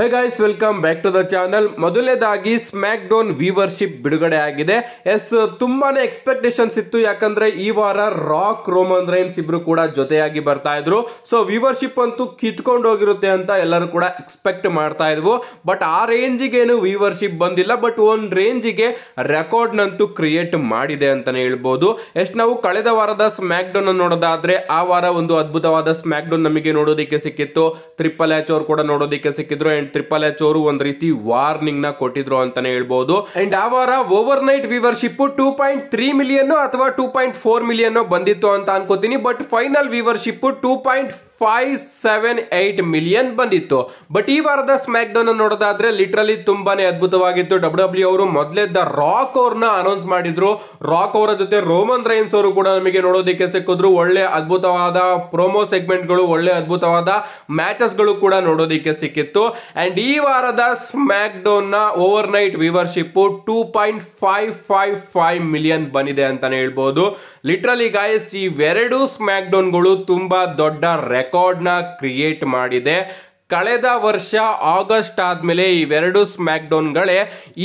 hey guys welcome back to the channel ಮೊದಲನೇದಾಗಿ SmackDown viewership ಬಿಡುಗಡೆ ಆಗಿದೆ S ತುಂಬಾನೇ ಎಕ್ಸ್ಪೆಕ್ಟೇಷನ್ಸ್ ಇತ್ತು ಯಾಕಂದ್ರೆ ಈ ವಾರ ರಾಕ್ ರೋಮನ್ ರೈನ್ಸ್ ಇಬ್ರು ಕೂಡ ಜೊತೆಯಾಗಿ ಬರ್ತಾ ಇದ್ರು ಸೊ ವೀವರ್ಶಿಪ್ ಅಂತೂ ಕಿತ್ಕೊಂಡು ಹೋಗಿರುತ್ತೆ ಅಂತ ಎಲ್ಲರೂ ಕೂಡ ಎಕ್ಸ್ಪೆಕ್ಟ್ ಮಾಡ್ತಾ ಇದ್ವು ಬಟ್ ಆ ರೇಂಜಿಗೇನು ವೀವರ್ಶಿಪ್ ಬಂದಿಲ್ಲ ಬಟ್ ಒಂದು ರೇಂಜಿಗೆ ರೆಕಾರ್ಡ್ನಂತೂ ಕ್ರಿಯೇಟ್ ಮಾಡಿದೆ ಅಂತಾನೆ ಹೇಳ್ಬೋದು ಎಸ್ ನಾವು ಕಳೆದ ವಾರದ ಸ್ಮ್ಯಾಕ್ ಡೌನ್ ನೋಡೋದಾದ್ರೆ ಆ ವಾರ ಒಂದು ಅದ್ಭುತವಾದ ಸ್ಮ್ಯಾಕ್ ಡೌನ್ ನಮಗೆ ನೋಡೋದಕ್ಕೆ ಸಿಕ್ಕಿತ್ತು ಟ್ರಿಪಲ್ ಎಚ್ ಅವ್ರು ಕೂಡ ನೋಡೋದಕ್ಕೆ ಸಿಕ್ಕಿದ್ರು ಅಂಡ್ ಟ್ರಿಪಲ್ ಎಚ್ ಅವರು ಒಂದ್ ರೀತಿ ವಾರ್ನಿಂಗ್ ನ ಕೊಟ್ಟಿದ್ರು ಅಂತಾನೆ ಹೇಳ್ಬಹುದು ಅಂಡ್ ಆ overnight viewership two point three million ಅಥವಾ ಟೂ ಪಾಯಿಂಟ್ ಫೋರ್ ಮಿಲಿಯನ್ ಬಂದಿತ್ತು ಅಂತ ಅನ್ಕೋತೀನಿ but final viewership two point five seven eight million ಬಂದಿತ್ತು ಬಟ್ ಈ ವಾರದ ಸ್ಮ್ಯಾಕ್ ಡೌನ್ ನೋಡೋದಾದ್ರೆ ಲಿಟ್ರಲಿ ತುಂಬಾನೇ ಅದ್ಭುತವಾಗಿತ್ತು ಡಬ್ಲ್ಯೂ ಡಬ್ಲ್ಯೂ e ಅವರು ಮೊದಲೇ ರಾಕ್ ಅವ್ರನ್ನ ಅನೌನ್ಸ್ ಮಾಡಿದ್ರು ರಾಕ್ ಅವರ ಜೊತೆ ರೋಮನ್ ರೈನ್ಸ್ ಅವರು ಕೂಡ ನಮಗೆ ನೋಡೋದಕ್ಕೆ ಸಿಕ್ಕಿದ್ರು ಒಳ್ಳೆ ಅದ್ಭುತವಾದ ಸೆಗ್ಮೆಂಟ್ ಸೆಗ್ಮೆಂಟ್ಗಳು ಒಳ್ಳೆ ಅದ್ಭುತವಾದ ಮ್ಯಾಚಸ್ಗಳು ಕೂಡ ನೋಡೋದಕ್ಕೆ ಸಿಕ್ಕಿತ್ತು ಅಂಡ್ ಈ ವಾರದ ಸ್ಮ್ಯಾಕ್ ಡೌನ್ ನ overnight viewership two point five five five million ಬಂದಿದೆ ಅಂತಾನೆ ಹೇಳ್ಬೋದು ಲಿಟ್ರಲಿ ಗಾಯಸ್ ಇವೆರಡು ಸ್ಮ್ಯಾಕ್ ಡೌನ್ಗಳು ತುಂಬಾ ದೊಡ್ಡ ರೆಕ್ ರೆಕಾರ್ಡ್ನ ಕ್ರಿಯೇಟ್ ಮಾಡಿದೆ ಕಳೆದ ವರ್ಷ ಆಗಸ್ಟ್ ಆದಮೇಲೆ ಇವೆರಡು ಸ್ಮ್ಯಾಕ್ ಗಳೇ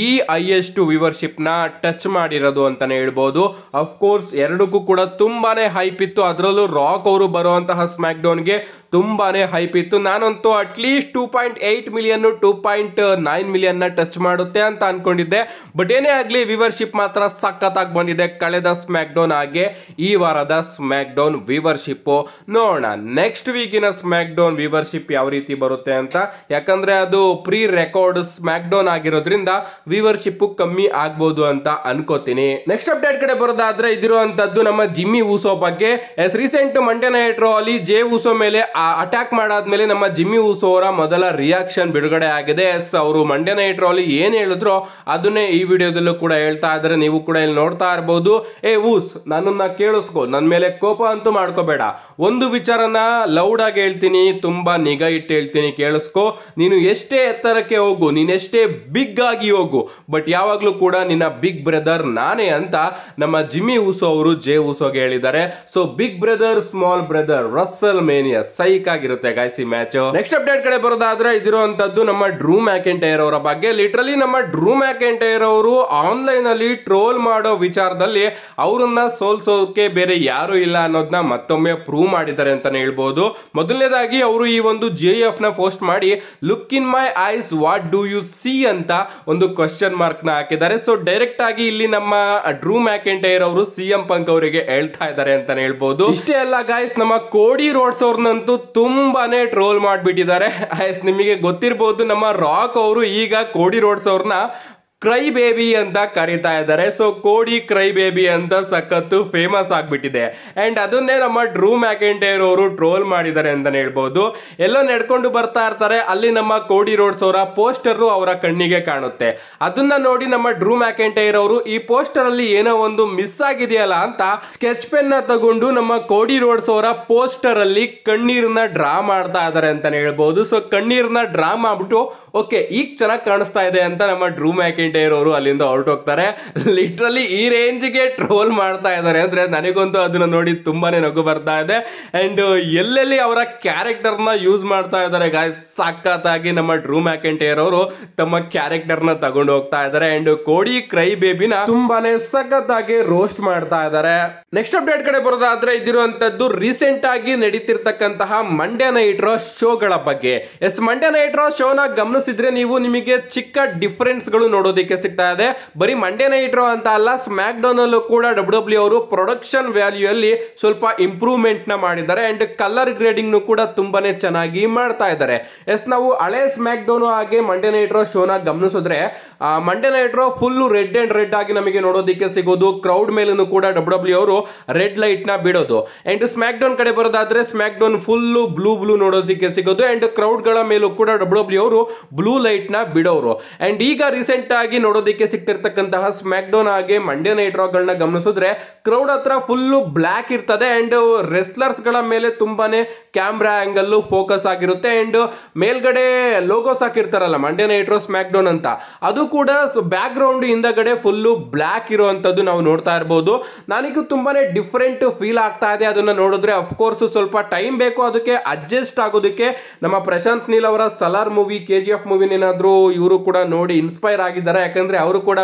ಈ ಹೈಯೆಸ್ಟ್ ವಿವರ್ಶಿಪ್ನ ಟಚ್ ಮಾಡಿರೋದು ಅಂತಲೇ ಹೇಳ್ಬೋದು ಅಫ್ಕೋರ್ಸ್ ಎರಡಕ್ಕೂ ಕೂಡ ತುಂಬಾನೇ ಹೈಪ್ ಇತ್ತು ಅದರಲ್ಲೂ ರಾಕ್ ಅವರು ಬರುವಂತಹ ಸ್ಮ್ಯಾಕ್ ಡೌನ್ಗೆ ತುಂಬಾನೇ ಹೈಪ್ ಇತ್ತು ನಾನಂತೂ ಅಟ್ಲೀಸ್ಟ್ ಟೂ ಪಾಯಿಂಟ್ ಏಯ್ಟ್ ಮಿಲಿಯನ್ನು ಟೂ ಪಾಯಿಂಟ್ ನೈನ್ ಮಿಲಿಯನ್ನ ಟಚ್ ಮಾಡುತ್ತೆ ಅಂತ ಅಂದ್ಕೊಂಡಿದ್ದೆ ಬಟ್ ಏನೇ ಆಗಲಿ ವಿವರ್ಶಿಪ್ ಮಾತ್ರ ಸಖತ್ತಾಗಿ ಬಂದಿದೆ ಕಳೆದ ಸ್ಮ್ಯಾಕ್ ಡೌನ್ ಹಾಗೆ ಈ ವಾರದ ಸ್ಮ್ಯಾಕ್ ಡೌನ್ ವಿವರ್ಶಿಪ್ಪು ನೋಡೋಣ ನೆಕ್ಸ್ಟ್ ವೀಕಿನ ಸ್ಮ್ಯಾಕ್ ಡೌನ್ ವಿವರ್ಶಿಪ್ ಯಾವ ರೀತಿ ಬರುತ್ತೆ ಅಂತ ಯಾಕಂದ್ರೆ ಅದು ಪ್ರೀ ರೆಕಾರ್ಡ್ ಸ್ಮ್ಯಾಕ್ ಡೌನ್ ಆಗಿರೋದ್ರಿಂದ ವಿವರ್ಶಿಪ್ ಕಮ್ಮಿ ಆಗ್ಬೋದು ಅಂತ ಅನ್ಕೋತೀನಿ ನೆಕ್ಸ್ಟ್ ಅಪ್ಡೇಟ್ ಕಡೆ ಬರೋದಾದ್ರೆ ಇದಿರುವಂತದ್ದು ನಮ್ಮ ಜಿಮ್ಮಿ ಊಸೋ ಬಗ್ಗೆ ಎಸ್ ರೀಸೆಂಟ್ ಮಂಡ್ಯ ನೈಟ್ ಅಲ್ಲಿ ಜೆ ಊಸೋ ಮೇಲೆ ಅಟ್ಯಾಕ್ ಮಾಡಾದ್ಮೇಲೆ ನಮ್ಮ ಜಿಮ್ಮಿ ಊಸೋ ಅವರ ಮೊದಲ ರಿಯಾಕ್ಷನ್ ಬಿಡುಗಡೆ ಆಗಿದೆ ಎಸ್ ಅವರು ಮಂಡ್ಯ ನೈಟ್ ಅಲ್ಲಿ ಏನ್ ಹೇಳಿದ್ರು ಅದನ್ನೇ ಈ ವಿಡಿಯೋದಲ್ಲೂ ಕೂಡ ಹೇಳ್ತಾ ಇದ್ರೆ ನೀವು ಕೂಡ ಇಲ್ಲಿ ನೋಡ್ತಾ ಇರಬಹುದು ಏ ಊಸ್ ನನ್ನನ್ನ ಕೇಳಿಸ್ಕೋ ನನ್ನ ಮೇಲೆ ಕೋಪ ಅಂತೂ ಮಾಡ್ಕೋಬೇಡ ಒಂದು ವಿಚಾರನ ಲೌಡ್ ಆಗಿ ಹೇಳ್ತೀನಿ ತುಂಬಾ ನಿಗಾ ಇಟ್ಟು ಹೇಳ್ತೀನಿ ಹೇಳ್ತೀನಿ ಕೇಳಿಸ್ಕೋ ನೀನು ಎಷ್ಟೇ ಎತ್ತರಕ್ಕೆ ಹೋಗು ಎಷ್ಟೇ ಬಿಗ್ ಆಗಿ ಹೋಗು ಬಟ್ ಯಾವಾಗಲೂ ಕೂಡ ನಿನ್ನ ಬಿಗ್ ಬ್ರದರ್ ನಾನೇ ಅಂತ ನಮ್ಮ ಜಿಮ್ಮಿ ಉಸೋ ಅವರು ಜೆ ಉಸೋಗೆ ಹೇಳಿದ್ದಾರೆ so big brother small brother WrestleMania psych ಆಗಿರುತ್ತೆ ಈ ಮ್ಯಾಚ್ ನೆಕ್ಸ್ಟ್ ಅಪ್ಡೇಟ್ ಕಡೆ ಬರೋದಾದ್ರೆ ಇದಿರುವಂತದ್ದು ನಮ್ಮ ಡ್ರೂ ಮ್ಯಾಕೆಂಟೈರ್ ಅವರ ಬಗ್ಗೆ ಲಿಟ್ರಲಿ ನಮ್ಮ ಡ್ರೂ ಮ್ಯಾಕೆಂಟೈರ್ ಅವರು ಆನ್ಲೈನ್ ಅಲ್ಲಿ ಟ್ರೋಲ್ ಮಾಡೋ ವಿಚಾರದಲ್ಲಿ ಅವರನ್ನ ಸೋಲ್ಸೋಕೆ ಬೇರೆ ಯಾರು ಇಲ್ಲ ಅನ್ನೋದನ್ನ ಮತ್ತೊಮ್ಮೆ ಪ್ರೂವ್ ಮಾಡಿದ್ದಾರೆ ಅಂತಾನೆ ಹೇಳ್ಬೋದು ಮೊದಲನೇದಾಗಿ ಅವರು ಈ ಒಂದು ಜೆ ಎಫ್ ನ ಪೋಸ್ಟ್ ಮಾಡಿ look in my eyes what do you see ಅಂತ ಒಂದು ಕ್ವಶನ್ ಮಾರ್ಕ್ ನ ಹಾಕಿದ್ದಾರೆ ಸೊ ಡೈರೆಕ್ಟ್ ಆಗಿ ಇಲ್ಲಿ ನಮ್ಮ ಡ್ರೂ ಮ್ಯಾಕೆಂಟೈರ್ ಅವರು ಸಿ ಎಂ ಪಂಕ್ ಅವರಿಗೆ ಹೇಳ್ತಾ ಇದ್ದಾರೆ ಅಂತಾನೆ ಹೇಳ್ಬೋದು ಇಷ್ಟೇ ಅಲ್ಲ ಗಾಯ್ಸ್ ನಮ್ಮ ಕೋಡಿ ರೋಡ್ಸ್ ಅವ್ರನ್ನಂತೂ ತುಂಬಾನೇ ಟ್ರೋಲ್ ಮಾಡಿಬಿಟ್ಟಿದ್ದಾರೆ ಐಸ್ ನಿಮಗೆ ಗೊತ್ತಿರಬಹುದು ನಮ್ಮ ರಾಕ್ ಅವರು ಈಗ ಕೋಡಿ ರೋಡ್ಸ್ ಅವ್ರನ್ನ ಕ್ರೈ ಬೇಬಿ ಅಂತ ಕರೀತಾ ಇದ್ದಾರೆ ಸೊ ಕೋಡಿ ಕ್ರೈ ಬೇಬಿ ಅಂತ ಸಖತ್ತು ಫೇಮಸ್ ಆಗಿಬಿಟ್ಟಿದೆ ಆ್ಯಂಡ್ ಅದನ್ನೇ ನಮ್ಮ ಡ್ರೂ ಮ್ಯಾಕೆಂಟೇರ್ ಅವರು ಟ್ರೋಲ್ ಮಾಡಿದ್ದಾರೆ ಅಂತಲೇ ಹೇಳ್ಬೋದು ಎಲ್ಲೋ ನಡ್ಕೊಂಡು ಬರ್ತಾ ಇರ್ತಾರೆ ಅಲ್ಲಿ ನಮ್ಮ ಕೋಡಿ ರೋಡ್ಸ್ ಅವರ ಪೋಸ್ಟರು ಅವರ ಕಣ್ಣಿಗೆ ಕಾಣುತ್ತೆ ಅದನ್ನ ನೋಡಿ ನಮ್ಮ ಡ್ರೂ ಮ್ಯಾಕೆಂಟೈರ್ ಅವರು ಈ ಪೋಸ್ಟರಲ್ಲಿ ಏನೋ ಒಂದು ಮಿಸ್ ಆಗಿದೆಯಲ್ಲ ಅಂತ ಸ್ಕೆಚ್ ಪೆನ್ನ ತಗೊಂಡು ನಮ್ಮ ಕೋಡಿ ರೋಡ್ಸ್ ಅವರ ಪೋಸ್ಟರಲ್ಲಿ ಕಣ್ಣೀರನ್ನ ಡ್ರಾ ಮಾಡ್ತಾ ಇದ್ದಾರೆ ಅಂತಲೇ ಹೇಳ್ಬೋದು ಸೊ ಕಣ್ಣೀರನ್ನ ಡ್ರಾ ಮಾಡಿಬಿಟ್ಟು ಓಕೆ ಈಗ ಚೆನ್ನಾಗಿ ಕಾಣಿಸ್ತಾ ಇದೆ ಅಂತ ನಮ್ಮ ಡ್ರೂ ಮ್ಯಾಕೆಂಟ್ ವೆಂಕಟೇ ಇರೋರು ಅಲ್ಲಿಂದ ಹೋಗ್ತಾರೆ ಲಿಟ್ರಲಿ ಈ ಗೆ ಟ್ರೋಲ್ ಮಾಡ್ತಾ ಇದ್ದಾರೆ ಅಂದ್ರೆ ನನಗಂತೂ ಅದನ್ನ ನೋಡಿ ತುಂಬಾನೇ ನಗು ಬರ್ತಾ ಇದೆ ಅಂಡ್ ಎಲ್ಲೆಲ್ಲಿ ಅವರ ನ ಯೂಸ್ ಮಾಡ್ತಾ ಇದ್ದಾರೆ ಗಾಯ ಸಾಕಾತಾಗಿ ನಮ್ಮ ಡ್ರೂ ಮ್ಯಾಕೆಂಟೇರ್ ಅವರು ತಮ್ಮ ನ ತಗೊಂಡು ಹೋಗ್ತಾ ಇದ್ದಾರೆ ಅಂಡ್ ಕೋಡಿ ಕ್ರೈ ಬೇಬಿನ ತುಂಬಾನೇ ಸಖತ್ತಾಗಿ ರೋಸ್ಟ್ ಮಾಡ್ತಾ ಇದ್ದಾರೆ ನೆಕ್ಸ್ಟ್ ಅಪ್ಡೇಟ್ ಕಡೆ ಬರೋದಾದ್ರೆ ಇದಿರುವಂತದ್ದು ರೀಸೆಂಟ್ ಆಗಿ ನಡೀತಿರ್ತಕ್ಕಂತಹ ಮಂಡ್ಯ ನೈಟ್ ರೋ ಶೋಗಳ ಬಗ್ಗೆ ಎಸ್ ಮಂಡ್ಯ ನೈಟ್ ರೋ ಶೋನ ಗಮನಿಸಿದ್ರೆ ನೀವು ನಿಮಗೆ ಚಿಕ್ಕ ಡಿಫರೆನ್ಸ್ ಗಳು ನೋಡೋದು ನೋಡೋದಕ್ಕೆ ಸಿಗ್ತಾ ಇದೆ ಬರೀ ಮಂಡೇ ರೋ ಅಂತ ಅಲ್ಲ ಸ್ಮ್ಯಾಕ್ ಡೌನ್ ಅಲ್ಲೂ ಕೂಡ ಡಬ್ಲ್ಯೂ ಡಬ್ಲ್ಯೂ e ಅವರು ಪ್ರೊಡಕ್ಷನ್ ವ್ಯಾಲ್ಯೂ ಅಲ್ಲಿ ಸ್ವಲ್ಪ ಇಂಪ್ರೂವ್ಮೆಂಟ್ ನ ಮಾಡಿದ್ದಾರೆ ಅಂಡ್ ಕಲರ್ ಗ್ರೇಡಿಂಗ್ ಕೂಡ ತುಂಬಾನೇ ಚೆನ್ನಾಗಿ ಮಾಡ್ತಾ ಇದ್ದಾರೆ ಎಸ್ ನಾವು ಹಳೆ ಸ್ಮ್ಯಾಕ್ ಡೌನ್ ಹಾಗೆ ಮಂಡೇ ನೈಟ್ರೋ ಶೋನ ಗಮನಿಸಿದ್ರೆ Monday Nitro full red and red ಆಗಿ ನಮಗೆ ನೋಡೋದಿಕ್ಕೆ ಸಿಗೋದು ಕ್ರೌಡ್ ಮೇಲೂ ಕೂಡ ಡಬ್ಲ್ಯೂ ಡಬ್ಲ್ಯೂ e ಅವರು ರೆಡ್ ಲೈಟ್ ನ ಬಿಡೋದು ಅಂಡ್ ಸ್ಮ್ಯಾಕ್ ಡೌನ್ ಕಡೆ ಬರೋದಾದ್ರೆ SmackDown full blue blue ನೋಡೋದಕ್ಕೆ ಸಿಗೋದು ಅಂಡ್ ಕ್ರೌಡ್ ಗಳ ಮೇಲೂ ಕೂಡ ಡಬ್ಲ್ಯೂ ಡಬ್ಲ್ಯೂ e ಅವರು ಬ್ಲೂ ಲೈಟ್ ನ ಬಿಡೋರು ಅಂಡ್ ಈಗ ರೀಸೆಂಟ್ ಆಗಿ ನೋಡೋದಕ್ಕೆ ಸಿಕ್ತಿರ್ತಕ್ಕಂತಹ ಸ್ಮ್ಯಾಕ್ ಡೋನ್ ಆಗಿ ಮಂಡ್ಯ ನೈಟ್ ರಾಕ್ ಗಳನ್ನ ಗಮನಿಸಿದ್ರೆ ಕ್ರೌಡ್ ಹತ್ರ ಫುಲ್ ಬ್ಲಾಕ್ ಇರ್ತದೆ ಅಂಡ್ ರೆಸ್ಲರ್ಸ್ ಗಳ ಮೇಲೆ ತುಂಬಾನೇ ಕ್ಯಾಮ್ರಾ ಆಂಗಲ್ ಫೋಕಸ್ ಆಗಿರುತ್ತೆ ಅಂಡ್ ಮೇಲ್ಗಡೆ ಲೋಗೋಸ್ ಹಾಕಿರ್ತಾರಲ್ಲ ಮಂಡ್ಯ ನೈಟ್ ರೋ ಸ್ಮ್ಯಾಕ್ ಅಂತ ಅದು ಕೂಡ ಬ್ಯಾಕ್ ಗ್ರೌಂಡ್ ಹಿಂದಗಡೆ ಫುಲ್ ಬ್ಲಾಕ್ ಇರುವಂತದ್ದು ನಾವು ನೋಡ್ತಾ ಇರಬಹುದು ನನಗೂ ತುಂಬಾನೇ ಡಿಫ್ರೆಂಟ್ ಫೀಲ್ ಆಗ್ತಾ ಇದೆ ಅದನ್ನ ನೋಡಿದ್ರೆ ಅಫ್ಕೋರ್ಸ್ ಸ್ವಲ್ಪ ಟೈಮ್ ಬೇಕು ಅದಕ್ಕೆ ಅಡ್ಜಸ್ಟ್ ಆಗೋದಕ್ಕೆ ನಮ್ಮ ಪ್ರಶಾಂತ್ ನೀಲ್ ಅವರ ಸಲಾರ್ ಮೂವಿ ಕೆ ಜಿ ಎಫ್ ಇವರು ಕೂಡ ನೋಡಿ ಇನ್ಸ್ಪೈರ್ ಆಗಿದ್ದಾರೆ ಮಾಡ್ತಾರೆ ಯಾಕಂದ್ರೆ ಅವರು ಕೂಡ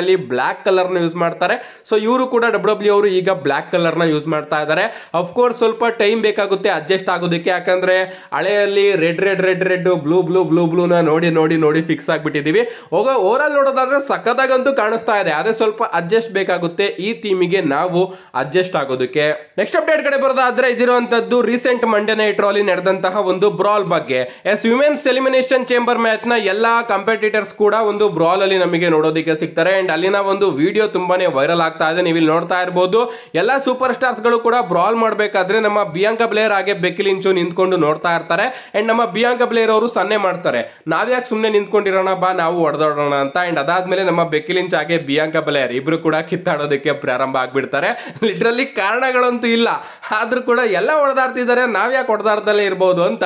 ಅಲ್ಲಿ ಬ್ಲಾಕ್ ಕಲರ್ ನ ಯೂಸ್ ಮಾಡ್ತಾರೆ ಸೊ ಇವರು ಕೂಡ ಡಬ್ಲ್ಯೂ ಡಬ್ಲ್ಯೂ e ಅವರು ಈಗ ಬ್ಲಾಕ್ ಕಲರ್ ನ ಯೂಸ್ ಮಾಡ್ತಾ ಇದ್ದಾರೆ ಅಫ್ಕೋರ್ಸ್ ಸ್ವಲ್ಪ ಟೈಮ್ ಬೇಕಾಗುತ್ತೆ ಅಡ್ಜಸ್ಟ್ ಆಗೋದಕ್ಕೆ ಯಾಕಂದ್ರೆ ಹಳೆಯಲ್ಲಿ red red red red blue blue blue blue ನ ನೋಡಿ ನೋಡಿ ನೋಡಿ ಫಿಕ್ಸ್ ಆಗಿಬಿಟ್ಟಿದೀವಿ ಹೋಗ ಓವರಾಲ್ ನೋಡೋದಾದ್ರೆ ಸಕ್ಕದಾಗಂತೂ ಕಾಣಿಸ್ತಾ ಇದೆ ಅದೇ ಸ್ವಲ್ಪ ಅಡ್ಜಸ್ಟ್ ಬೇಕಾಗುತ್ತೆ ಈ ಥೀಮಿಗೆ ನಾವು ಅಡ್ಜಸ್ಟ್ ಆಗೋದಕ್ಕೆ ನೆಕ್ಸ್ಟ್ ಅಪ್ಡೇಟ್ ಕಡೆ ಬರೋದಾದ್ರೆ ಇದಿರುವಂತದ್ದು ರೀಸೆಂಟ್ ಮಂಡೆ ನೈಟ್ ರಾಲಿ ನಡೆದಂತಹ ಒಂದು ಬ್ರಾಲ್ ಬಗ್ಗೆ yes women's elimination chamber match ನ ಎಲ್ಲಾ ಕಾಂಪಿಟೇಟರ್ಸ್ ಕೂಡ ಒಂದು ಬ್ರಾಲ್ ಅಲ್ಲಿ ನಮಗೆ ನೋಡೋದಕ್ಕೆ ಸಿಗ್ತಾರೆ ಅಂಡ್ ಅಲ್ಲಿನ ಒಂದು ವಿಡಿಯೋ ತುಂಬಾನೇ ವೈರಲ್ ಆಗ್ತಾ ಇದೆ ನೀವು ಇಲ್ಲಿ ನೋಡ್ತಾ ಇರಬಹುದು ಎಲ್ಲ ಸೂಪರ್ ಸ್ಟಾರ್ಸ್ ಗಳು ಕೂಡ ಬ್ರಾಲ್ ಮಾಡಬೇಕಾದ್ರೆ ನಮ್ಮ ಬಿಯಾಂಕ ಬ್ಲೇಯರ್ ಆಗಿ ಬೆಕ್ಕಿಲಿಂಚು ನಿಂತ್ಕೊಂಡು ನೋಡ್ತಾ ಇರ್ತಾರೆ ಅಂಡ್ ನಮ್ಮ ಬಿಯಾಂಕ ಪ್ಲೇಯರ್ ಅವರು ಸನ್ನೆ ಮಾಡ್ತಾರೆ ನಾವ್ಯಾಕೆ ಸುಮ್ಮನೆ ನಿಂತ್ಕೊಂಡಿರೋಣ ಬಾ ನಾವು ಹೊಡೆದೋಡೋಣ ಅಂತ ಅಂಡ್ ಅದಾದ್ಮೇಲೆ ನಮ್ಮ ಬೆಕ್ಕಿಲಿಂಚ್ ಹಾಗೆ ಬಿಯಾಂಕ ಬ್ಲೇಯರ್ ಇಬ್ರು ಕೂಡ ಕಿತ್ತಾಡೋದಕ್ಕೆ ಪ್ರಾರಂಭ ಆಗ್ಬಿಡ್ತಾರೆ ಲಿಟ್ರಲ್ಲಿ ಕಾರಣಗಳಂತೂ ಇಲ್ಲ ಆದ್ರೂ ಕೂಡ ಎಲ್ಲ ಹೊಡೆದಾಡ್ತಿದ್ದಾರೆ ನಾವ್ಯಾಕೆ ಹೊಡೆದಾಡ್ದಲ್ಲೇ ಇರ್ಬೋದು ಅಂತ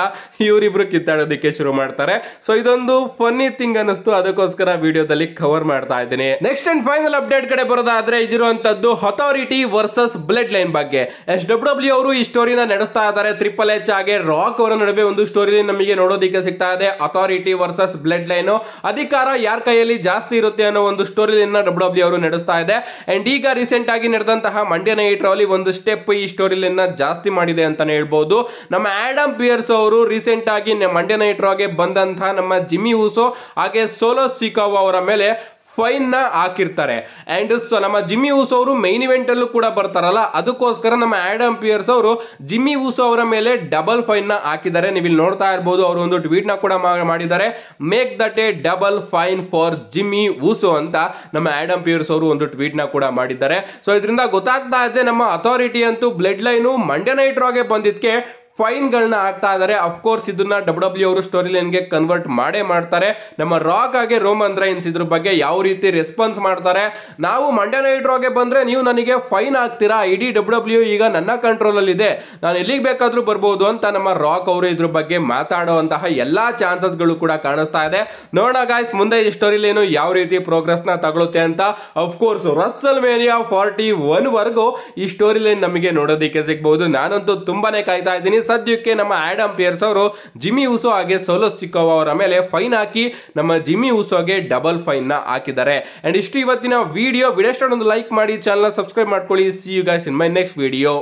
ಇವರಿಬ್ರು ಕಿತ್ತಾಡೋದಕ್ಕೆ ಶುರು ಮಾಡ್ತಾರೆ ಸೊ ಇದೊಂದು ಫನ್ನಿ ಥಿಂಗ್ ಅನ್ನಿಸ್ತು ಅದಕ್ಕೋಸ್ಕರ ವಿಡಿಯೋ ವಿಡಿಯೋದಲ್ಲಿ ಕವರ್ ಮಾಡ್ತಾ ಇದ್ದೀನಿ ನೆಕ್ಸ್ಟ್ ಅಂಡ್ ಫೈನಲ್ ಅಪ್ಡೇಟ್ ಕಡೆ ಬರೋದಾದ್ರೆ ಇದಿರುವಂತದ್ದು ಅಥಾರಿಟಿ ವರ್ಸಸ್ ಬ್ಲಡ್ ಲೈನ್ ಬಗ್ಗೆ ಎಸ್ ಡಬ್ಲ್ಯೂ ಅವರು ಈ ಸ್ಟೋರಿನ ನಡೆಸ್ತಾ ಇದ್ದಾರೆ ಟ್ರಿಪಲ್ ಎಚ್ ಹಾಗೆ ರಾಕ್ ಅವರ ನಡುವೆ ಒಂದು ಸ್ಟೋರಿ ನಮಗೆ ನೋಡೋದಿಕ್ಕೆ ಸಿಗ್ತಾ ಇದೆ ಅಥಾರಿಟಿ ವರ್ಸಸ್ ಬ್ಲಡ್ ಲೈನ್ ಅಧಿಕಾರ ಯಾರ ಕೈಯಲ್ಲಿ ಜಾಸ್ತಿ ಇರುತ್ತೆ ಅನ್ನೋ ಒಂದು ಸ್ಟೋರಿ ಲೈನ್ ಡಬ್ಲ್ಯೂ ಅವರು ನಡೆಸ್ತಾ ಇದೆ ಅಂಡ್ ಈಗ ರೀಸೆಂಟ್ ಆಗಿ ನಡೆದಂತಹ ಮಂಡ್ಯ ನೈಟ್ ರೌಲಿ ಒಂದು ಸ್ಟೆಪ್ ಈ ಸ್ಟೋರಿ ಲೈನ್ ಜಾಸ್ತಿ ಮಾಡಿದೆ ಅಂತಾನೆ ಹೇಳ್ಬಹುದು ನಮ್ಮ ಆಡಮ್ ಪಿಯರ್ಸ್ ಅವರು ರೀಸೆಂಟ್ ಆಗಿ ಮಂಡ್ಯ ನೈಟ್ ರಾಗೆ ಬಂದಂತಹ ನಮ್ಮ ಜಿಮ್ಮಿ ಊಸೋ ಹಾಗೆ ಸೋಲೋ ಸಿಕಾವೋ ಅವರ ಅದರ ಮೇಲೆ ಫೈನ್ನ ಹಾಕಿರ್ತಾರೆ ಆ್ಯಂಡ್ ಸೊ ನಮ್ಮ ಜಿಮ್ಮಿ ಊಸೋ ಅವರು ಮೈನ್ ಇವೆಂಟಲ್ಲೂ ಕೂಡ ಬರ್ತಾರಲ್ಲ ಅದಕ್ಕೋಸ್ಕರ ನಮ್ಮ ಆ್ಯಡಮ್ ಪಿಯರ್ಸ್ ಅವರು ಜಿಮ್ಮಿ ಊಸೋ ಅವರ ಮೇಲೆ ಡಬಲ್ ಫೈನ್ನ ಹಾಕಿದ್ದಾರೆ ನೀವು ಇಲ್ಲಿ ನೋಡ್ತಾ ಇರ್ಬೋದು ಅವರು ಒಂದು ಟ್ವೀಟ್ನ ಕೂಡ ಮಾಡಿದ್ದಾರೆ make that a double fine for Jimmy Uso ಅಂತ ನಮ್ಮ ಆ್ಯಡಮ್ ಪಿಯರ್ಸ್ ಅವರು ಒಂದು ಟ್ವೀಟ್ನ ಕೂಡ ಮಾಡಿದ್ದಾರೆ ಸೊ ಇದರಿಂದ ಗೊತ್ತಾಗ್ತಾ ಇದೆ ನಮ್ಮ ಅಥಾರಿಟಿ ಅಂತೂ ಬ್ಲಡ್ ಲೈನು ಮಂಡ್ಯ ನೈಟ್ ರಾಗೆ ಬಂದಿದ್ದಕ್ಕೆ ಫೈನ್ಗಳನ್ನ ಹಾಕ್ತಾ ಇದ್ದಾರೆ ಅಫ್ಕೋರ್ಸ್ ಇದನ್ನ ಡಬ್ಲ್ಯೂ ಡಬ್ಲ್ಯೂ e ಅವರು ಸ್ಟೋರಿ ಲೈನ್ಗೆ ಕನ್ವರ್ಟ್ ಮಾಡೇ ಮಾಡ್ತಾರೆ ನಮ್ಮ ರಾಕ್ ಆಗಿ ರೋಮನ್ ರೈನ್ಸ್ ಇದ್ರ ಬಗ್ಗೆ ಯಾವ ರೀತಿ ರೆಸ್ಪಾನ್ಸ್ ಮಾಡ್ತಾರೆ ನಾವು ಮಂಡ್ಯ ನೈಟ್ ಬಂದ್ರೆ ನೀವು ನನಗೆ ಫೈನ್ ಆಗ್ತೀರಾ ಇಡೀ ಡಬ್ಲ್ಯೂ ಡಬ್ಲ್ಯೂ e ಈಗ ನನ್ನ ಕಂಟ್ರೋಲ್ ಅಲ್ಲಿ ಇದೆ ನಾನು ಎಲ್ಲಿಗೆ ಬೇಕಾದ್ರೂ ಬರ್ಬೋದು ಅಂತ ನಮ್ಮ ರಾಕ್ ಅವರು ಇದ್ರ ಬಗ್ಗೆ ಮಾತಾಡುವಂತಹ ಚಾನ್ಸಸ್ ಗಳು ಕೂಡ ಕಾಣಿಸ್ತಾ ಇದೆ ನೋಡೋಣ ಗಾಯ್ಸ್ ಮುಂದೆ ಈ ಸ್ಟೋರಿ ಲೈನ್ ಯಾವ ರೀತಿ ಪ್ರೋಗ್ರೆಸ್ ನ ತಗೊಳುತ್ತೆ ಅಂತ of course WrestleMania forty one ವರ್ಗು ಈ ಸ್ಟೋರಿ ಲೈನ್ ನಮಗೆ ನೋಡೋದಿಕ್ಕೆ ಸಿಗ್ಬಹುದು ನಾನಂತೂ ತುಂಬಾನೇ ಕಾಯ್ತಾ ಇದ್ದೀನಿ ಸದ್ಯಕ್ಕೆ ನಮ್ಮ ಆ್ಯಡಮ್ ಪಿಯರ್ಸ್ ಅವರು ಜಿಮಿ ಉಸೋ ಹಾಗೆ ಸೋಲೋ ಸಿಕ್ಕೋ ಅವರ ಮೇಲೆ ಫೈನ್ ಹಾಕಿ ನಮ್ಮ ಜಿಮಿ ಉಸೋಗೆ ಡಬಲ್ ಫೈನ್ ನ ಹಾಕಿದ್ದಾರೆ ಅಂಡ್ ಇಷ್ಟು ಇವತ್ತಿನ ವಿಡಿಯೋ ವಿಡಿಯೋ ಒಂದು ಲೈಕ್ ಮಾಡಿ ಚಾನಲ್ ಸಬ್ಸ್ಕ್ರೈಬ್ ಮಾಡ್ಕೊಳ್ಳಿ see you guys in my next video